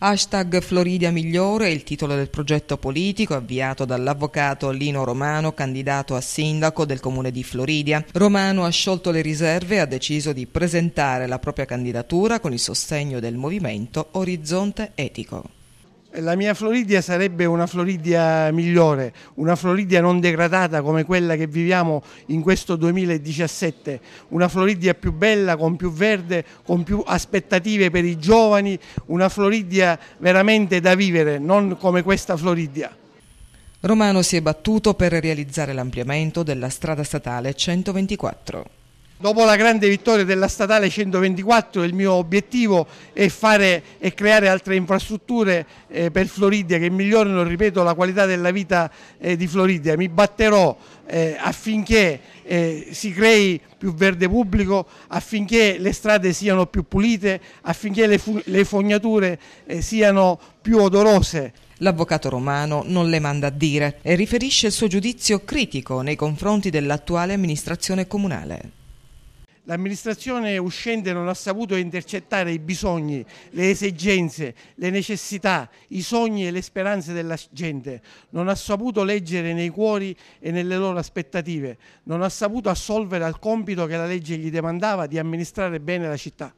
Hashtag Floridia Migliore è il titolo del progetto politico avviato dall'avvocato Lino Romano, candidato a sindaco del comune di Floridia. Romano ha sciolto le riserve e ha deciso di presentare la propria candidatura con il sostegno del movimento Orizzonte Etico. La mia Floridia sarebbe una Floridia migliore, una Floridia non degradata come quella che viviamo in questo 2017, una Floridia più bella, con più verde, con più aspettative per i giovani, una Floridia veramente da vivere, non come questa Floridia. Romano si è battuto per realizzare l'ampliamento della strada statale 124. Dopo la grande vittoria della statale 124 il mio obiettivo è fare e creare altre infrastrutture eh, per Floridia che migliorino, ripeto, la qualità della vita eh, di Floridia. Mi batterò eh, affinché eh, si crei più verde pubblico, affinché le strade siano più pulite, affinché le, le fognature eh, siano più odorose. L'avvocato romano non le manda a dire e riferisce il suo giudizio critico nei confronti dell'attuale amministrazione comunale. L'amministrazione uscente non ha saputo intercettare i bisogni, le esigenze, le necessità, i sogni e le speranze della gente, non ha saputo leggere nei cuori e nelle loro aspettative, non ha saputo assolvere al compito che la legge gli demandava di amministrare bene la città.